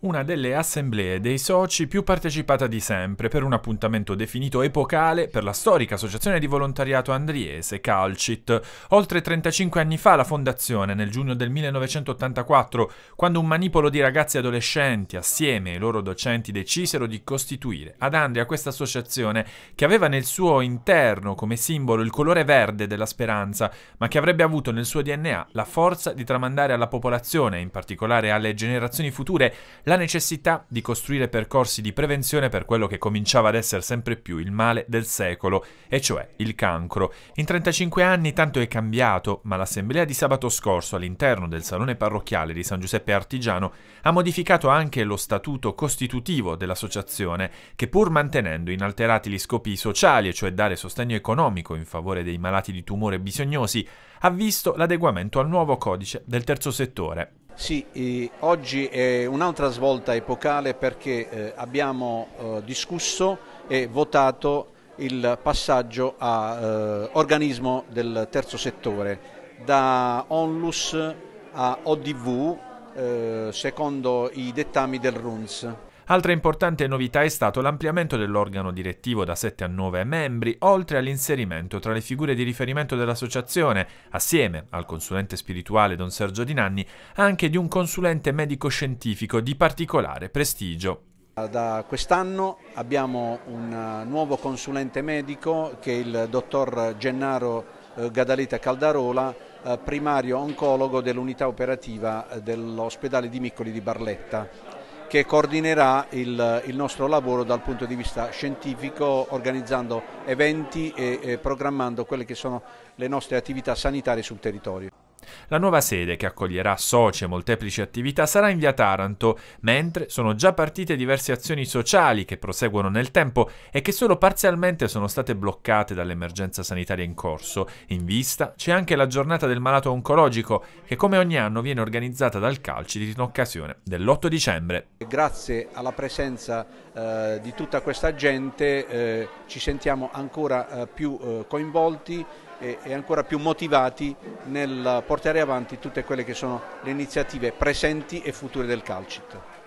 una delle assemblee dei soci più partecipata di sempre per un appuntamento definito epocale per la storica associazione di volontariato andriese Calcit. Oltre 35 anni fa la fondazione, nel giugno del 1984, quando un manipolo di ragazzi adolescenti assieme ai loro docenti decisero di costituire ad Andria questa associazione che aveva nel suo interno come simbolo il colore verde della speranza, ma che avrebbe avuto nel suo DNA la forza di tramandare alla popolazione, in particolare alle generazioni future, la necessità di costruire percorsi di prevenzione per quello che cominciava ad essere sempre più il male del secolo, e cioè il cancro. In 35 anni tanto è cambiato, ma l'assemblea di sabato scorso all'interno del salone parrocchiale di San Giuseppe Artigiano ha modificato anche lo statuto costitutivo dell'associazione, che pur mantenendo inalterati gli scopi sociali, e cioè dare sostegno economico in favore dei malati di tumore bisognosi, ha visto l'adeguamento al nuovo codice del terzo settore. Sì, eh, oggi è un'altra svolta epocale perché eh, abbiamo eh, discusso e votato il passaggio a eh, organismo del terzo settore, da Onlus a ODV eh, secondo i dettami del RUNS. Altra importante novità è stato l'ampliamento dell'organo direttivo da 7 a 9 membri, oltre all'inserimento tra le figure di riferimento dell'associazione, assieme al consulente spirituale Don Sergio Di Nanni, anche di un consulente medico-scientifico di particolare prestigio. Da quest'anno abbiamo un eh, nuovo consulente medico che è il dottor Gennaro eh, Gadaleta Caldarola, eh, primario oncologo dell'unità operativa dell'ospedale di Miccoli di Barletta che coordinerà il, il, nostro lavoro dal punto di vista scientifico, organizzando eventi e, e programmando quelle che sono le nostre attività sanitarie sul territorio. La nuova sede, che accoglierà soci e molteplici attività, sarà in via Taranto, mentre sono già partite diverse azioni sociali che proseguono nel tempo e che solo parzialmente sono state bloccate dall'emergenza sanitaria in corso. In vista c'è anche la giornata del malato oncologico, che come ogni anno viene organizzata dal Calci in occasione dell'8 dicembre. Grazie alla presenza eh, di tutta questa gente eh, ci sentiamo ancora eh, più eh, coinvolti e, e ancora più motivati nel portare avanti tutte quelle che sono le iniziative presenti e future del Calcit.